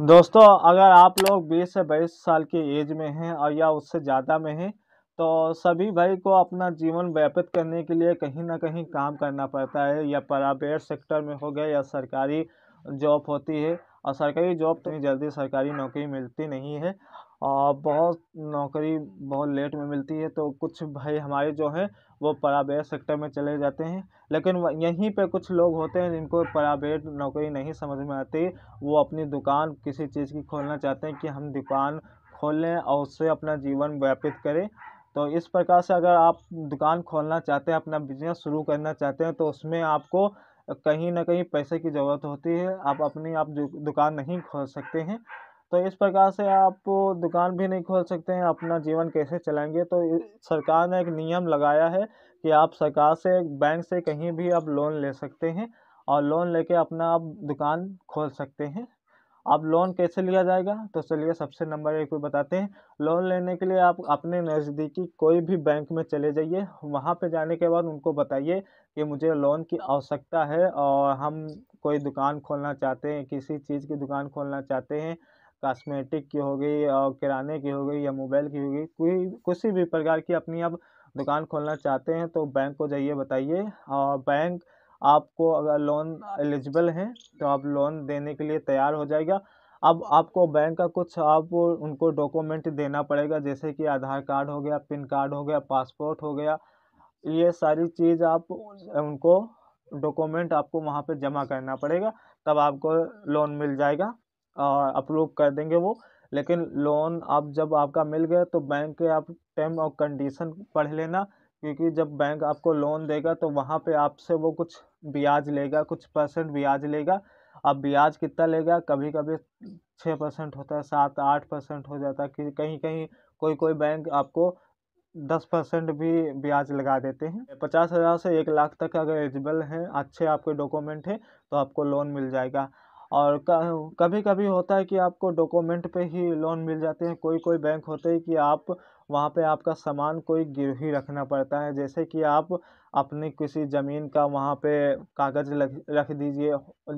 दोस्तों अगर आप लोग 20 से 22 साल की एज में हैं और या उससे ज़्यादा में हैं तो सभी भाई को अपना जीवन व्यापित करने के लिए कहीं ना कहीं काम करना पड़ता है या प्राइवेट सेक्टर में हो गया या सरकारी जॉब होती है और सरकारी जॉब तो जल्दी सरकारी नौकरी मिलती नहीं है और बहुत नौकरी बहुत लेट में मिलती है तो कुछ भाई हमारे जो हैं वो प्राइवेट सेक्टर में चले जाते हैं लेकिन यहीं पे कुछ लोग होते हैं जिनको प्राइवेट नौकरी नहीं समझ में आती वो अपनी दुकान किसी चीज़ की खोलना चाहते हैं कि हम दुकान खोल लें और उससे अपना जीवन व्यापित करें तो इस प्रकार से अगर आप दुकान खोलना चाहते हैं अपना बिजनेस शुरू करना चाहते हैं तो उसमें आपको कहीं ना कहीं पैसे की ज़रूरत होती है आप अपनी आप दुकान नहीं खोल सकते हैं तो इस प्रकार से आप दुकान भी नहीं खोल सकते हैं अपना जीवन कैसे चलाएंगे तो सरकार ने एक नियम लगाया है कि आप सरकार से बैंक से कहीं भी आप लोन ले सकते हैं और लोन लेके अपना आप दुकान खोल सकते हैं अब लोन कैसे लिया जाएगा तो चलिए सबसे नंबर एक पे बताते हैं लोन लेने के लिए आप अपने नज़दीकी कोई भी बैंक में चले जाइए वहाँ पे जाने के बाद उनको बताइए कि मुझे लोन की आवश्यकता है और हम कोई दुकान खोलना चाहते हैं किसी चीज़ की दुकान खोलना चाहते हैं कॉस्मेटिक की हो गई और किराने की हो गई या मोबाइल की हो गई कोई किसी भी प्रकार की अपनी आप दुकान खोलना चाहते हैं तो बैंक को जाइए बताइए और बैंक आपको अगर लोन एलिजिबल हैं तो आप लोन देने के लिए तैयार हो जाएगा अब आपको बैंक का कुछ आप उनको डॉक्यूमेंट देना पड़ेगा जैसे कि आधार कार्ड हो गया पिन कार्ड हो गया पासपोर्ट हो गया ये सारी चीज़ आप उनको डॉक्यूमेंट आपको वहाँ पे जमा करना पड़ेगा तब आपको लोन मिल जाएगा अप्रूव कर देंगे वो लेकिन लोन आप जब आपका मिल गया तो बैंक के आप टर्म और कंडीशन पढ़ लेना क्योंकि जब बैंक आपको लोन देगा तो वहाँ पे आपसे वो कुछ ब्याज लेगा कुछ परसेंट ब्याज लेगा अब ब्याज कितना लेगा कभी कभी छः परसेंट होता है सात आठ परसेंट हो जाता है कि कहीं कहीं कोई कोई बैंक आपको दस परसेंट भी ब्याज लगा देते हैं पचास हज़ार से एक लाख तक अगर एलिजिबल हैं अच्छे आपके डॉक्यूमेंट हैं तो आपको लोन मिल जाएगा और कभी कभी होता है कि आपको डॉक्यूमेंट पे ही लोन मिल जाते हैं कोई कोई बैंक होते हैं कि आप वहाँ पे आपका सामान कोई गिरवी रखना पड़ता है जैसे कि आप अपनी किसी ज़मीन का वहाँ पे कागज़ रख दीजिए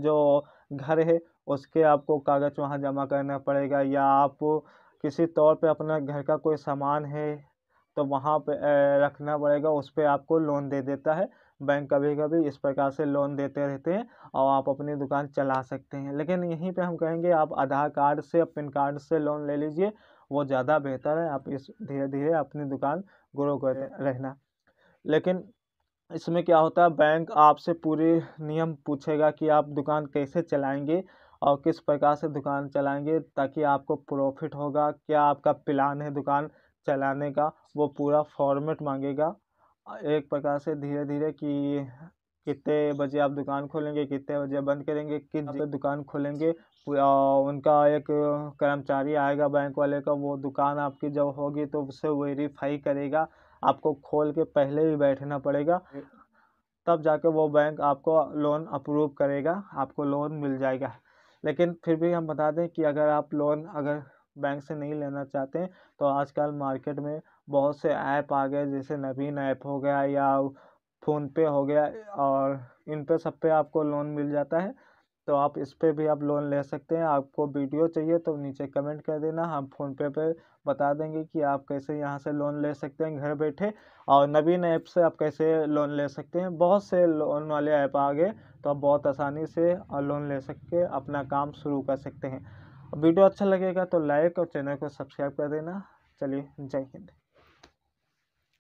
जो घर है उसके आपको कागज़ वहाँ जमा करना पड़ेगा या आप किसी तौर पे अपना घर का कोई सामान है तो वहाँ पे रखना पड़ेगा उस पर आपको लोन दे देता है बैंक कभी कभी इस प्रकार से लोन देते रहते हैं और आप अपनी दुकान चला सकते हैं लेकिन यहीं पे हम कहेंगे आप आधार कार्ड से पिन कार्ड से लोन ले लीजिए वो ज़्यादा बेहतर है आप इस धीरे धीरे अपनी दुकान ग्रो कर रहना लेकिन इसमें क्या होता है बैंक आपसे पूरे नियम पूछेगा कि आप दुकान कैसे चलाएंगे और किस प्रकार से दुकान चलाएंगे ताकि आपको प्रॉफिट होगा क्या आपका प्लान है दुकान चलाने का वो पूरा फॉर्मेट मांगेगा एक प्रकार से धीरे धीरे कि कितने बजे आप दुकान खोलेंगे कितने बजे बंद करेंगे किस हाँ दुकान खोलेंगे उनका एक कर्मचारी आएगा बैंक वाले का वो दुकान आपकी जब होगी तो उसे वेरीफाई करेगा आपको खोल के पहले ही बैठना पड़ेगा तब जाके वो बैंक आपको लोन अप्रूव करेगा आपको लोन मिल जाएगा लेकिन फिर भी हम बता दें कि अगर आप लोन अगर बैंक से नहीं लेना चाहते हैं तो आजकल मार्केट में बहुत से ऐप आ गए जैसे नवीन ऐप हो गया या फ़ोनपे हो गया और इन पे सब पे आपको लोन मिल जाता है तो आप इस पे भी आप लोन ले सकते हैं आपको वीडियो चाहिए तो नीचे कमेंट कर देना हम फ़ोनपे पे बता देंगे कि आप कैसे यहाँ से लोन ले सकते हैं घर बैठे और नवीन ऐप से आप कैसे लोन ले सकते हैं बहुत से लोन वाले ऐप आ गए तो आप बहुत आसानी से लोन ले के अपना काम शुरू कर सकते हैं वीडियो अच्छा लगेगा तो लाइक और चैनल को सब्सक्राइब कर देना चलिए जय हिंद